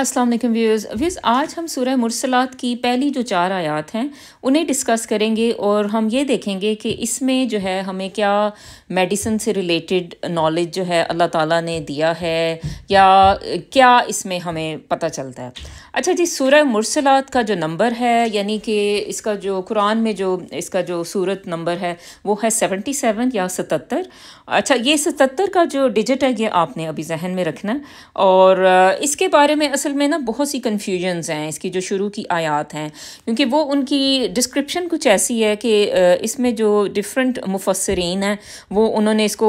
अस्सलाम वालेकुम viewers views आज हम सूरह मुरसलात की पहली जो चार आयात हैं उन्हें डिस्कस करेंगे और हम ये देखेंगे कि इसमें जो है हमें क्या मेडिसिन से रिलेटेड नॉलेज जो है अल्लाह ताला ने दिया है या क्या इसमें हमें पता चलता है अच्छा जी सूरह मुरसलात का जो नंबर है यानी कि इसका जो कुरान में जो इसका जो सूरत नंबर है वो है सेवेंटी सेवन या सतर अच्छा ये सतर का जो डिजिट है ये आपने अभी जहन में रखना और इसके बारे में असल में ना बहुत सी कन्फ्यूजनस हैं इसकी जो शुरू की आयात हैं क्योंकि वो उनकी डिस्क्रिप्शन कुछ ऐसी है कि इसमें जो डिफरेंट मुफसरीन हैं वो उन्होंने इसको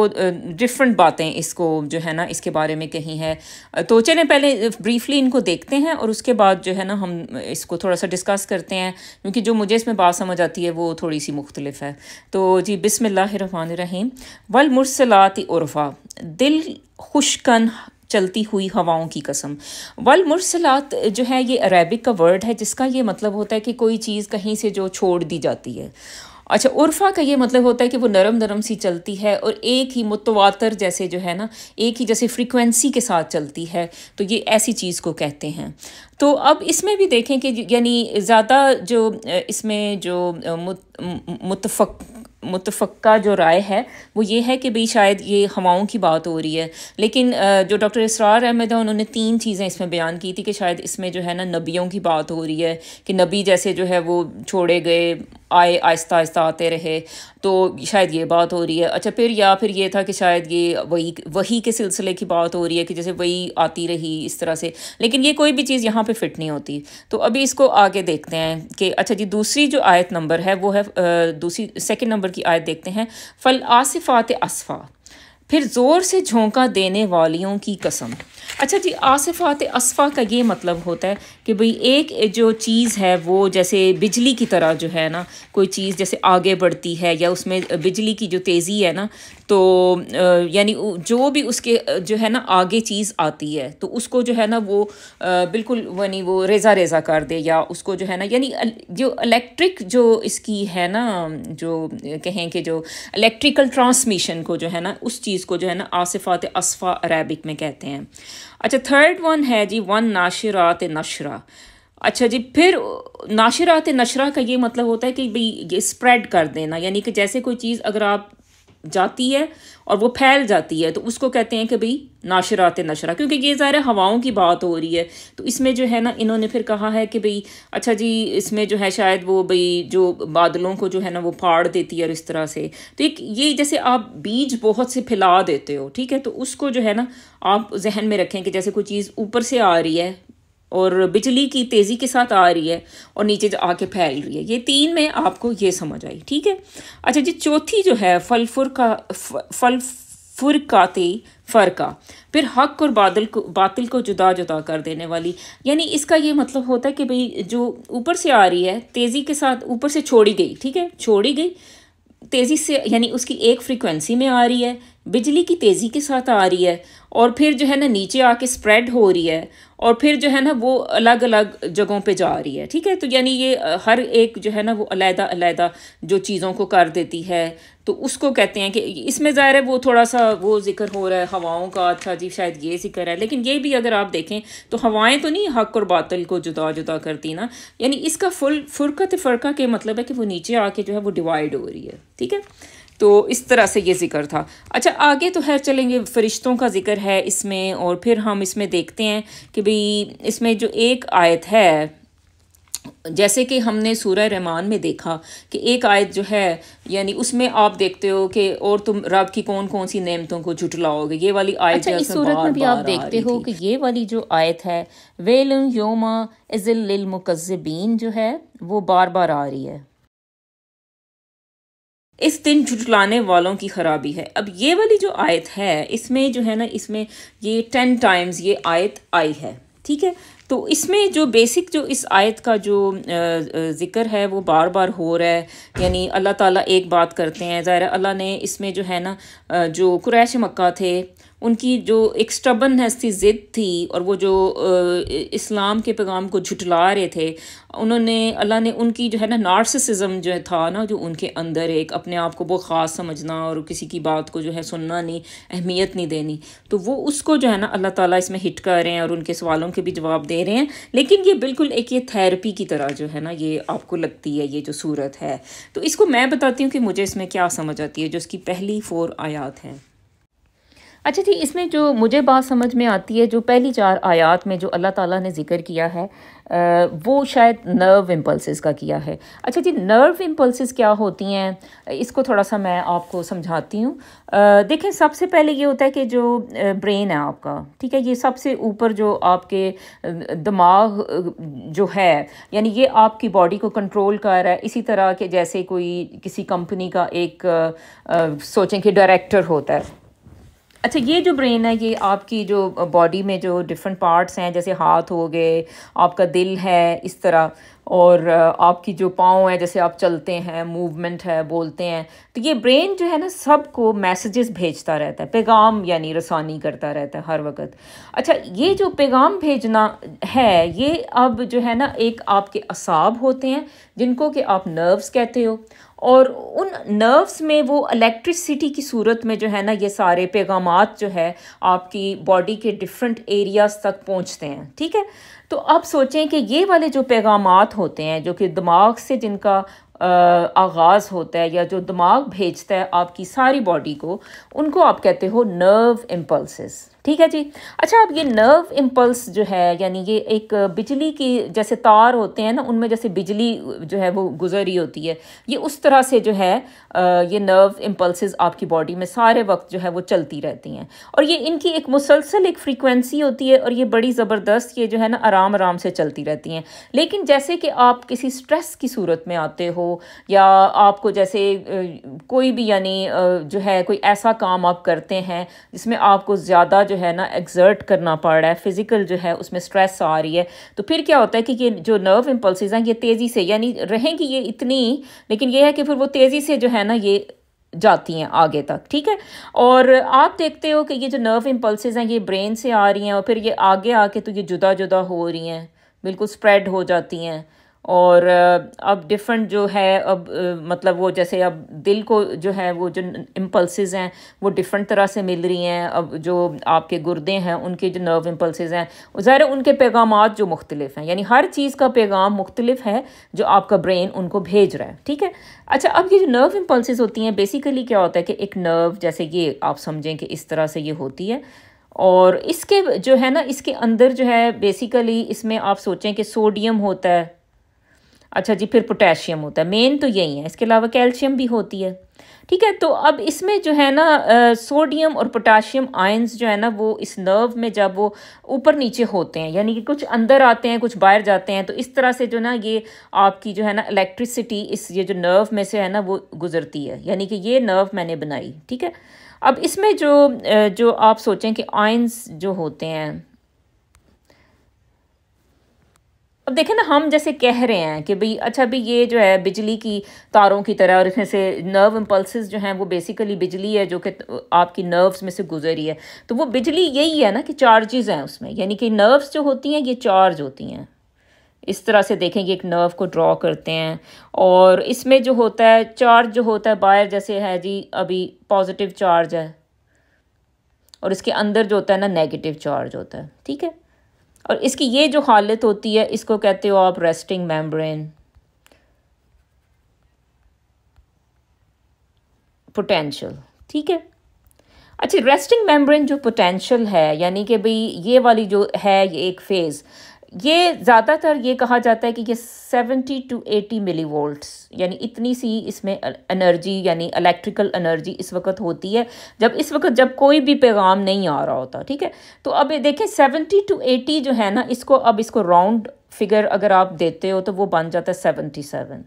डिफरेंट बातें इसको जो है ना इसके बारे में कही है तो चलें पहले ब्रीफली इनको देखते हैं और उसके बाद जो है ना हम इसको थोड़ा सा डिस्कस करते हैं क्योंकि जो मुझे इसमें बात समझ आती है वो थोड़ी सी मुख्तलिफ है तो जी बिसमिल्लर रहीम वल उर्फ़ा दिल खुशकन चलती हुई हवाओं की कसम वल मुरसलात जो है ये अरेबिक का वर्ड है जिसका ये मतलब होता है कि कोई चीज़ कहीं से जो छोड़ दी जाती है अच्छा उर्फा का ये मतलब होता है कि वो नरम नरम सी चलती है और एक ही मुतवातर जैसे जो है ना एक ही जैसे फ्रीक्वेंसी के साथ चलती है तो ये ऐसी चीज़ को कहते हैं तो अब इसमें भी देखें कि यानी ज़्यादा जो इसमें जो मुतफ़ मुतफ़ा जो राय है वो ये है कि भाई शायद ये हवाओं की बात हो रही है लेकिन जो डॉक्टर इसरार अहमद है उन्होंने तीन चीज़ें इसमें बयान की थी कि शायद इसमें जो है ना नबियों की बात हो रही है कि नबी जैसे जो है वो छोड़े गए आए आहिस्ता आहिस्ता आते रहे तो शायद ये बात हो रही है अच्छा फिर या फिर ये था कि शायद ये वही वही के सिलसिले की बात हो रही है कि जैसे वही आती रही इस तरह से लेकिन ये कोई भी चीज़ यहाँ पे फिट नहीं होती तो अभी इसको आगे देखते हैं कि अच्छा जी दूसरी जो आयत नंबर है वो है दूसरी सेकंड नंबर की आयत देखते हैं फल आसिफ़ात असफ़ा फिर ज़ोर से झोंका देने वालियों की कसम अच्छा जी आसफ़ात असफ़ा का ये मतलब होता है कि भाई एक जो चीज़ है वो जैसे बिजली की तरह जो है ना कोई चीज़ जैसे आगे बढ़ती है या उसमें बिजली की जो तेज़ी है ना तो यानी जो भी उसके जो है ना आगे चीज़ आती है तो उसको जो है ना वो बिल्कुल यानी वो रेज़ा रेज़ा कर दे या उसको जो है ना यानी जो इलेक्ट्रिक जो इसकी है ना जो कहें कि जो इलेक्ट्रिकल ट्रांसमिशन को जो है ना उस चीज़ को जो है ना आसफ़ात असफ़ा अरबिक में कहते हैं अच्छा थर्ड वन है जी वन नाशरात नशरा अच्छा जी फिर नाशरात नशरा का ये मतलब होता है कि भाई स्प्रेड कर देना यानी कि जैसे कोई चीज़ अगर आप जाती है और वो फैल जाती है तो उसको कहते हैं कि भाई नाशरात नशरा क्योंकि ये ज़ाहिर हवाओं की बात हो रही है तो इसमें जो है ना इन्होंने फिर कहा है कि भाई अच्छा जी इसमें जो है शायद वो भाई जो बादलों को जो है ना वो फाड़ देती है और इस तरह से तो एक ये जैसे आप बीज बहुत से फैला देते हो ठीक है तो उसको जो है ना आप जहन में रखें कि जैसे कोई चीज़ ऊपर से आ रही है और बिजली की तेज़ी के साथ आ रही है और नीचे आके फैल रही है ये तीन में आपको ये समझ आई ठीक है अच्छा जी चौथी जो है फलफुर का फल फुरकाते फ़रका फिर हक और बादल को बातिल को जुदा जुदा कर देने वाली यानी इसका ये मतलब होता है कि भाई जो ऊपर से आ रही है तेज़ी के साथ ऊपर से छोड़ी गई ठीक है छोड़ी गई तेज़ी से यानी उसकी एक फ्रीक्वेंसी में आ रही है बिजली की तेज़ी के साथ आ रही है और फिर जो है ना नीचे आके स्प्रेड हो रही है और फिर जो है ना वो अलग अलग जगहों पे जा रही है ठीक है तो यानी ये हर एक जो है ना वो अलहदा अलहदा जो चीज़ों को कर देती है तो उसको कहते हैं कि इसमें ज़ाहिर है वो थोड़ा सा वो जिक्र हो रहा है हवाओं का अच्छा जी शायद ये जिक्र है लेकिन ये भी अगर आप देखें तो हवाएं तो नहीं हक और बातल को जुदा जुदा करती ना यानी इसका फुल फुरकत फ़र्का के मतलब है कि वो नीचे आके जो है वो डिवाइड हो रही है ठीक है तो इस तरह से ये ज़िक्र था अच्छा आगे तो खैर चलेंगे फरिश्तों का ज़िक्र है इसमें और फिर हम इसमें देखते हैं कि भाई इसमें जो एक आयत है जैसे कि हमने सूर्य रहमान में देखा कि एक आयत जो है यानी उसमें आप देखते हो कि और तुम रब की कौन कौन सी नेमतों को झुटलाओगे ये वाली आयत अच्छा, इस सूरत में भी आप देखते हो कि ये वाली जो आयत है वेल योमा इज़िल मुकज़बीन जो है वो बार बार आ रही है इस दिन झुटलाने वालों की खराबी है अब ये वाली जो आयत है इसमें जो है ना इसमें ये टेन टाइम्स ये आयत आई है ठीक है तो इसमें जो बेसिक जो इस आयत का जो ज़िक्र है वो बार बार हो रहा है यानी अल्लाह ताला एक बात करते हैं ज़ाहिर अल्लाह ने इसमें जो है ना जो कुरैश मक्का थे उनकी जो एक स्टबन थी ज़िद थी और वो जो इस्लाम के पैगाम को झुटला रहे थे उन्होंने अल्लाह ने उनकी जो है ना नार्सिसिज्म जो था ना जो उनके अंदर एक अपने आप को बहुत ख़ास समझना और किसी की बात को जो है सुनना नहीं अहमियत नहीं देनी तो वो उसको जो है ना अल्लाह ताला इसमें हिट कर रहे हैं और उनके सवालों के भी जवाब दे रहे हैं लेकिन ये बिल्कुल एक ये थेरेपी की तरह जो है ना ये आपको लगती है ये जो सूरत है तो इसको मैं बताती हूँ कि मुझे इसमें क्या समझ आती है जो इसकी पहली फ़ोर आयात हैं अच्छा जी इसमें जो मुझे बात समझ में आती है जो पहली चार आयात में जो अल्लाह ताला ने ज़िक्र किया है वो शायद नर्व इम्पल्सिस का किया है अच्छा जी नर्व इम्पल्स क्या होती हैं इसको थोड़ा सा मैं आपको समझाती हूँ देखें सबसे पहले ये होता है कि जो ब्रेन है आपका ठीक है ये सबसे ऊपर जो आपके दिमाग जो है यानी ये आपकी बॉडी को कंट्रोल कर रहा है इसी तरह के जैसे कोई किसी कंपनी का एक सोचें कि डायरेक्टर होता है अच्छा ये जो ब्रेन है ये आपकी जो बॉडी में जो डिफरेंट पार्ट्स हैं जैसे हाथ हो गए आपका दिल है इस तरह और आपकी जो पाँव है जैसे आप चलते हैं मूवमेंट है बोलते हैं तो ये ब्रेन जो है ना सबको मैसेजेस भेजता रहता है पैगाम यानी रसानी करता रहता है हर वक्त अच्छा ये जो पैगाम भेजना है ये अब जो है ना एक आपके असाब होते हैं जिनको कि आप नर्व्स कहते हो और उन नर्व्स में वो इलेक्ट्रिसिटी की सूरत में जो है ना ये सारे पैगाम जो है आपकी बॉडी के डिफरेंट एरियाज़ तक पहुँचते हैं ठीक है तो अब सोचें कि ये वाले जो पैगाम होते हैं जो कि दिमाग से जिनका आगाज़ होता है या जो दिमाग भेजता है आपकी सारी बॉडी को उनको आप कहते हो नर्व इम्पल्सिस ठीक है जी अच्छा अब ये नर्व इम्पल्स जो है यानी ये एक बिजली की जैसे तार होते हैं ना उनमें जैसे बिजली जो है वो गुजर रही होती है ये उस तरह से जो है ये नर्व इम्पल्स आपकी बॉडी में सारे वक्त जो है वो चलती रहती हैं और ये इनकी एक मुसलसल एक फ्रीक्वेंसी होती है और ये बड़ी ज़बरदस्त ये जो है ना आराम आराम से चलती रहती हैं लेकिन जैसे कि आप किसी स्ट्रेस की सूरत में आते हो या आपको जैसे कोई भी यानी जो है कोई ऐसा काम आप करते हैं जिसमें आपको ज़्यादा जो है ना एग्जर्ट करना पड़ रहा है फिज़िकल जो है उसमें स्ट्रेस आ रही है तो फिर क्या होता है कि ये जो नर्व इम्पल्सिस हैं ये तेज़ी से यानी रहेंगी ये इतनी लेकिन ये है कि फिर वो तेज़ी से जो है ना ये जाती हैं आगे तक ठीक है और आप देखते हो कि ये जो नर्व इम्पल्सिस हैं ये ब्रेन से आ रही हैं और फिर ये आगे आके तो ये जुदा जुदा हो रही हैं बिल्कुल स्प्रेड हो जाती हैं और अब डिफरेंट जो है अब मतलब वो जैसे अब दिल को जो है वो जो इम्पल्स हैं वो डिफरेंट तरह से मिल रही हैं अब जो आपके गुर्दे हैं उनके जो नर्व इम्पल्स हैं ज़ाहिर उनके पैगाम जो मुख्तलिफ हैं यानी हर चीज़ का पैगाम मुख्तलिफ है जो आपका ब्रेन उनको भेज रहा है ठीक है अच्छा अब ये जो नर्व इम्पल्स होती हैं बेसिकली क्या होता है कि एक नर्व जैसे ये आप समझें कि इस तरह से ये होती है और इसके जो है ना इसके अंदर जो है बेसिकली इसमें आप सोचें कि सोडियम होता है अच्छा जी फिर पोटेशियम होता है मेन तो यही है इसके अलावा कैल्शियम भी होती है ठीक है तो अब इसमें जो है ना सोडियम और पोटाशियम आयंस जो है ना वो इस नर्व में जब वो ऊपर नीचे होते हैं यानी कि कुछ अंदर आते हैं कुछ बाहर जाते हैं तो इस तरह से जो ना ये आपकी जो है ना इलेक्ट्रिसिटी इस ये जो नर्व में से है ना वो गुजरती है यानी कि ये नर्व मैंने बनाई ठीक है अब इसमें जो जो आप सोचें कि आयंस जो होते हैं अब देखें ना हम जैसे कह रहे हैं कि भाई अच्छा भाई ये जो है बिजली की तारों की तरह और इसमें से नर्व इम्पल्स जो हैं वो बेसिकली बिजली है जो कि आपकी नर्व्स में से गुजर रही है तो वो बिजली यही है ना कि चार्जेस हैं उसमें यानी कि नर्व्स जो होती हैं ये चार्ज होती हैं इस तरह से देखेंगे एक नर्व को ड्रॉ करते हैं और इसमें जो होता है चार्ज जो होता है बाहर जैसे है जी अभी पॉजिटिव चार्ज है और इसके अंदर जो होता है ना नेगेटिव चार्ज होता है ठीक है और इसकी ये जो हालत होती है इसको कहते हो आप रेस्टिंग मेम्ब्रेन पोटेंशियल ठीक है अच्छा रेस्टिंग मेम्ब्रेन जो पोटेंशियल है यानी कि भाई ये वाली जो है ये एक फेज़ ये ज़्यादातर ये कहा जाता है कि ये seventy two eighty milli volts यानी इतनी सी इसमें एनर्जी यानी इलेक्ट्रिकल एनर्जी इस वक्त होती है जब इस वक्त जब कोई भी पैगाम नहीं आ रहा होता ठीक है तो अब देखें सेवेंटी टू एटी जो है ना इसको अब इसको राउंड फिगर अगर आप देते हो तो वो बन जाता है सेवेंटी सेवन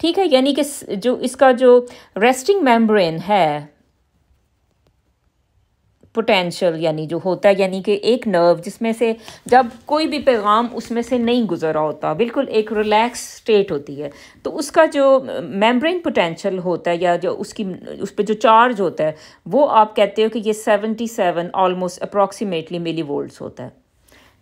ठीक है यानी कि जो इसका जो रेस्टिंग मेम्ब्रेन है पोटेंशियल यानी जो होता है यानी कि एक नर्व जिसमें से जब कोई भी पैगाम उसमें से नहीं गुजरा होता बिल्कुल एक रिलैक्स स्टेट होती है तो उसका जो मेम्ब्रेन पोटेंशियल होता है या जो उसकी उस पर जो चार्ज होता है वो आप कहते हो कि ये seventy seven almost approximately milli volt होता है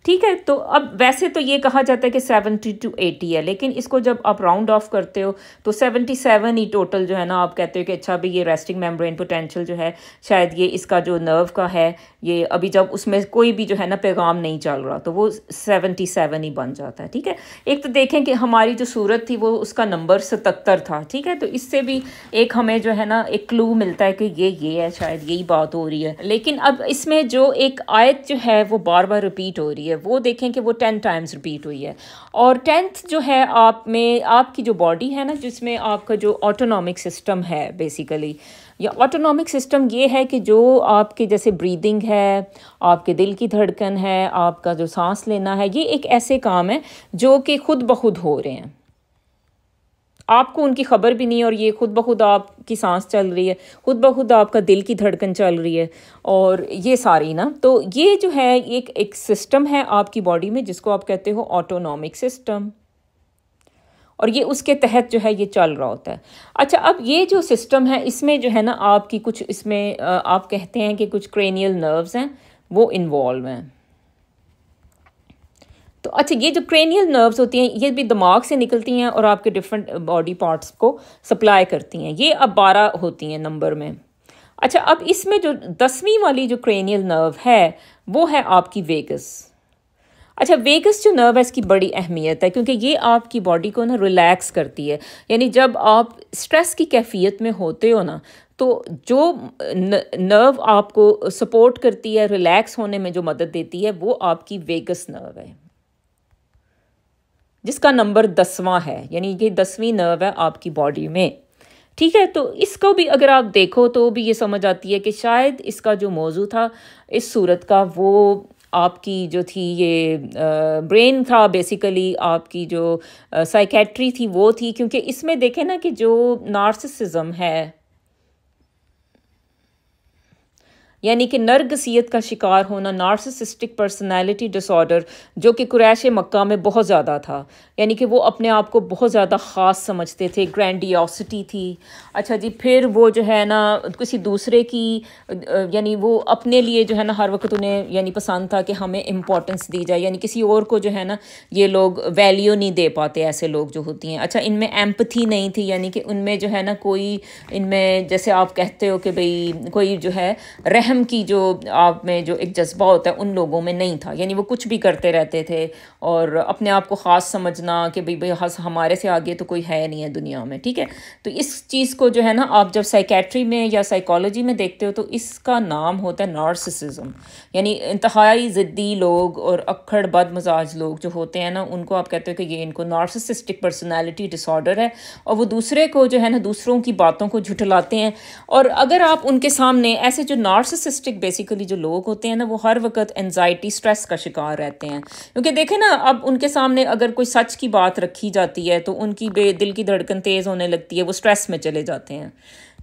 ठीक है तो अब वैसे तो ये कहा जाता है कि सेवेंटी टू एटी है लेकिन इसको जब आप राउंड ऑफ करते हो तो सेवेंटी सेवन ही टोटल जो है ना आप कहते हो कि अच्छा भाई ये रेस्टिंग मेम्ब्रेन पोटेंशियल जो है शायद ये इसका जो नर्व का है ये अभी जब उसमें कोई भी जो है ना पैगाम नहीं चल रहा तो वो सेवेंटी सेवन ही बन जाता है ठीक है एक तो देखें कि हमारी जो सूरत थी वो उसका नंबर सतहत्तर था ठीक है तो इससे भी एक हमें जो है ना एक क्लू मिलता है कि ये ये है शायद यही बात हो रही है लेकिन अब इसमें जो एक आयत जो है वो बार बार रिपीट हो रही है है वो देखें कि वो टेन टाइम्स रिपीट हुई है और टेंथ जो है आप में आपकी जो बॉडी है ना जिसमें आपका जो ऑटोनॉमिक सिस्टम है बेसिकली या ऑटोनॉमिक सिस्टम ये है कि जो आपके जैसे ब्रीदिंग है आपके दिल की धड़कन है आपका जो सांस लेना है ये एक ऐसे काम है जो कि खुद बखुद हो रहे हैं आपको उनकी ख़बर भी नहीं है और ये खुद ब खुद आपकी सांस चल रही है खुद ब खुद आपका दिल की धड़कन चल रही है और ये सारी ना तो ये जो है एक एक सिस्टम है आपकी बॉडी में जिसको आप कहते हो ऑटोनॉमिक सिस्टम और ये उसके तहत जो है ये चल रहा होता है अच्छा अब ये जो सिस्टम है इसमें जो है ना आपकी कुछ इसमें आप कहते हैं कि कुछ क्रेनियल नर्व्स हैं वो इन्वॉल्व हैं तो अच्छा ये जो क्रेनियल नर्व्स होती हैं ये भी दिमाग से निकलती हैं और आपके डिफरेंट बॉडी पार्ट्स को सप्लाई करती हैं ये अब बारह होती हैं नंबर में अच्छा अब इसमें जो दसवीं वाली जो क्रेनियल नर्व है वो है आपकी वेगस अच्छा वेगस जो नर्व है इसकी बड़ी अहमियत है क्योंकि ये आपकी बॉडी को ना रिलैक्स करती है यानी जब आप स्ट्रेस की कैफियत में होते हो ना तो जो नर्व आपको सपोर्ट करती है रिलैक्स होने में जो मदद देती है वो आपकी वेगस नर्व है जिसका नंबर दसवां है यानी ये दसवीं नर्व है आपकी बॉडी में ठीक है तो इसको भी अगर आप देखो तो भी ये समझ आती है कि शायद इसका जो मौजू था इस सूरत का वो आपकी जो थी ये ब्रेन था बेसिकली आपकी जो साइकेट्री थी वो थी क्योंकि इसमें देखें ना कि जो नार्सिसिज्म है यानी कि नर्गसीत का शिकार होना नार्सिसिस्टिक पर्सनैलिटी डिसऑर्डर जो कि कुरैश मक्का में बहुत ज़्यादा था यानी कि वो अपने आप को बहुत ज़्यादा ख़ास समझते थे ग्रैंडियोसिटी थी अच्छा जी फिर वो जो है ना किसी दूसरे की यानी वो अपने लिए जो है ना हर वक्त उन्हें यानी पसंद था कि हमें इम्पोर्टेंस दी जाए यानी किसी और को जो है ना ये लोग वैल्यू नहीं दे पाते ऐसे लोग जो होती हैं अच्छा इनमें एम्पथी नहीं थी यानी कि उनमें जो है ना कोई इनमें जैसे आप कहते हो कि भाई कोई जो है रहम रहम की जो आप में जो एक जज्बा होता है उन लोगों में नहीं था यानी वो कुछ भी करते रहते थे और अपने आप को ख़ास समझना कि भाई भाई हस हाँ, हमारे से आगे तो कोई है नहीं है दुनिया में ठीक है तो इस चीज़ को जो है ना आप जब साइकेट्री में या साइकोलॉजी में देखते हो तो इसका नाम होता है नार्सिसिज्म यानी इंतहाई जिद्दी लोग और अक्खड़ बद मजाज लोग जो होते हैं ना उनको आप कहते हो कि ये इनको नार्सिसिस्टिक पर्सनैलिटी डिसऑर्डर है और वो दूसरे को जो है ना दूसरों की बातों को झुठलाते हैं और अगर आप उनके सामने ऐसे जो नार्सिस नार्सिसिस्टिक बेसिकली जो लोग होते हैं ना वो हर वक्त एनजाइटी स्ट्रेस का शिकार रहते हैं क्योंकि देखें ना अब उनके सामने अगर कोई सच की बात रखी जाती है तो उनकी बे दिल की धड़कन तेज़ होने लगती है वो स्ट्रेस में चले जाते हैं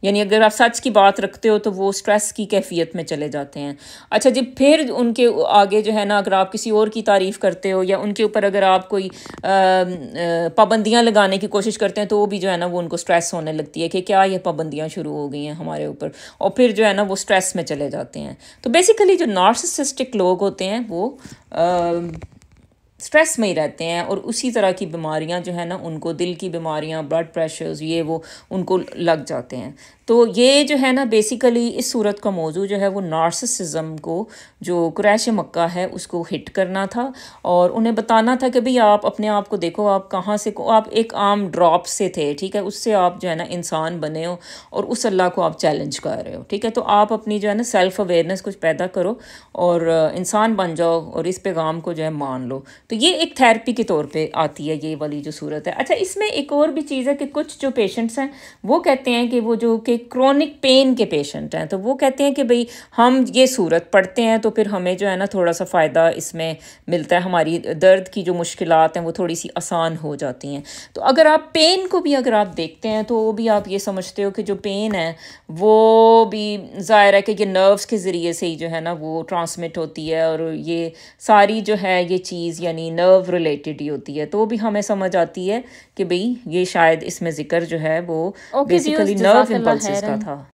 यानी अगर आप सच की बात रखते हो तो वो स्ट्रेस की कैफियत में चले जाते हैं अच्छा जब फिर उनके आगे जो है ना अगर आप किसी और की तारीफ़ करते हो या उनके ऊपर अगर आप कोई पाबंदियाँ लगाने की कोशिश करते हैं तो वो भी जो है ना वो उनको स्ट्रेस होने लगती है कि क्या ये पाबंदियाँ शुरू हो गई हैं हमारे ऊपर और फिर जो है ना वो स्ट्रेस में चले जाते हैं तो बेसिकली जो नार्सिसिस्टिक लोग होते हैं वो आ, स्ट्रेस में ही रहते हैं और उसी तरह की बीमारियां जो है ना उनको दिल की बीमारियां ब्लड प्रेशर्स ये वो उनको लग जाते हैं तो ये जो है ना बेसिकली इस सूरत का मौजू जो है वो नार्सिसिज्म को जो क्रैश मक्का है उसको हिट करना था और उन्हें बताना था कि भाई आप अपने आप को देखो आप कहाँ से को आप एक आम ड्रॉप से थे ठीक है उससे आप जो है ना इंसान बने हो और उस अल्लाह को आप चैलेंज कर रहे हो ठीक है तो आप अपनी जो है ना सेल्फ़ अवेयरनेस कुछ पैदा करो और इंसान बन जाओ और इस पैगाम को जो है मान लो तो ये एक थेरेपी के तौर पे आती है ये वाली जो सूरत है अच्छा इसमें एक और भी चीज़ है कि कुछ जो पेशेंट्स हैं वो कहते हैं कि वो जो कि क्रॉनिक पेन के पेशेंट हैं तो वो कहते हैं कि भाई हम ये सूरत पढ़ते हैं तो फिर हमें जो है ना थोड़ा सा फ़ायदा इसमें मिलता है हमारी दर्द की जो मुश्किल हैं वो थोड़ी सी आसान हो जाती हैं तो अगर आप पेन को भी अगर आप देखते हैं तो वो भी आप ये समझते हो कि जो पेन है वो भी ज़ाहिर है कि ये नर्व्स के ज़रिए से ही जो है ना वो ट्रांसमिट होती है और ये सारी जो है ये चीज़ यानी यानी नर्व रिलेटेड ही होती है तो वो भी हमें समझ आती है कि भाई ये शायद इसमें जिक्र जो है वो बेसिकली नर्व इम्पल्स का था